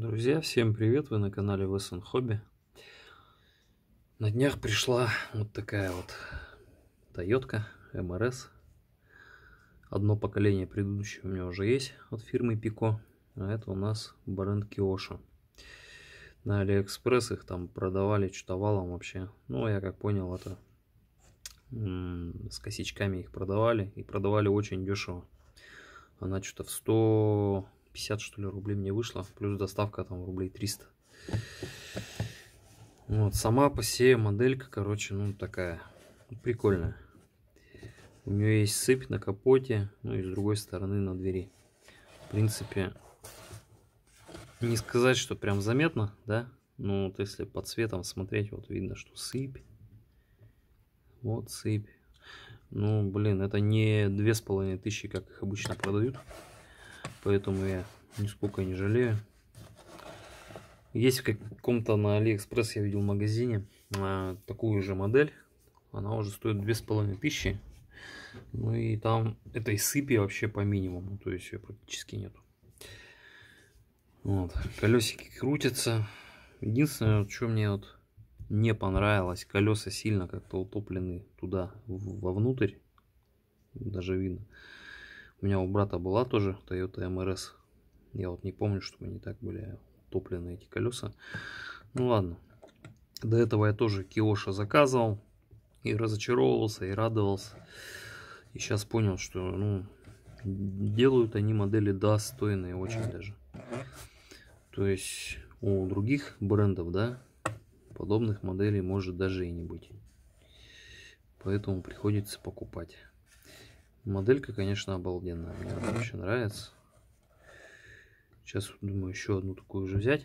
Друзья, всем привет! Вы на канале Весен Хобби. На днях пришла вот такая вот Тойотка МРС. Одно поколение предыдущего у меня уже есть от фирмы Пико. А это у нас бренд Киоша. На Алиэкспресс их там продавали чутовалом вообще. Ну, я как понял, это с косичками их продавали. И продавали очень дешево. Она что-то в 100 50 что ли рублей мне вышло, плюс доставка там рублей 300. Вот, сама по себе моделька, короче, ну такая прикольная. У нее есть сыпь на капоте, ну и с другой стороны на двери. В принципе, не сказать, что прям заметно, да? Но вот если по цветам смотреть, вот видно, что сыпь. Вот сыпь. Ну, блин, это не две с половиной тысячи, как их обычно продают поэтому я нисколько не жалею. Есть в каком-то на Алиэкспресс, я видел в магазине, а, такую же модель. Она уже стоит две с половиной тысячи. Ну и там этой сыпи вообще по минимуму, то есть ее практически нету. Вот, колесики крутятся. Единственное, что мне вот не понравилось, колеса сильно как-то утоплены туда, вовнутрь. Даже видно. У меня у брата была тоже Toyota MRS. Я вот не помню, чтобы они так были утоплены, эти колеса. Ну ладно. До этого я тоже Киоша заказывал. И разочаровывался, и радовался. И сейчас понял, что ну, делают они модели достойные очень даже. То есть у других брендов, да, подобных моделей может даже и не быть. Поэтому приходится покупать. Моделька, конечно, обалденная. Мне она вообще нравится. Сейчас, думаю, еще одну такую же взять.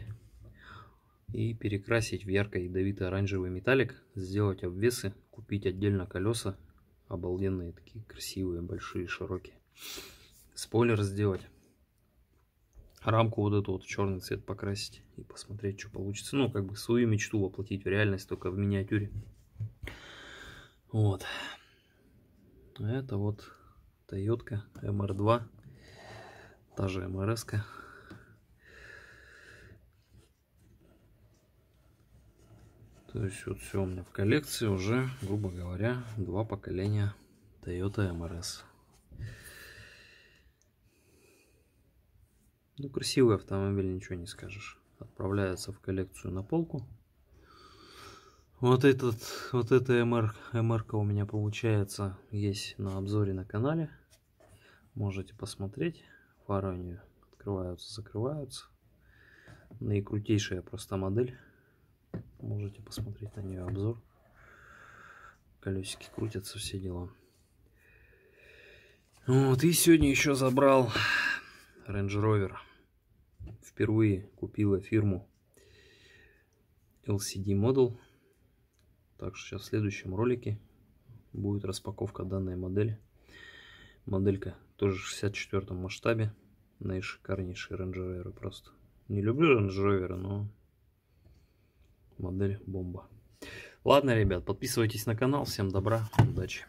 И перекрасить в ярко-ядовито-оранжевый металлик. Сделать обвесы. Купить отдельно колеса. Обалденные такие, красивые, большие, широкие. Спойлер сделать. Рамку вот эту вот черный цвет покрасить. И посмотреть, что получится. Ну, как бы свою мечту воплотить в реальность, только в миниатюре. Вот. Это вот Тойотка МР2, та же МРС. -ка. То есть вот все у меня в коллекции уже, грубо говоря, два поколения Toyota MRS. Ну, красивый автомобиль, ничего не скажешь. Отправляется в коллекцию на полку. Вот этот, вот эта МР, МРК у меня получается есть на обзоре на канале. Можете посмотреть. Фары у нее открываются, закрываются. Наикрутейшая просто модель. Можете посмотреть на нее обзор. Колесики крутятся, все дела. Вот, и сегодня еще забрал Range Rover. Впервые купила фирму LCD Model так что сейчас в следующем ролике будет распаковка данной модели. Моделька тоже в 64 масштабе. Наишикарнейшие рейндж просто. Не люблю рейндж но модель бомба. Ладно, ребят, подписывайтесь на канал. Всем добра, удачи.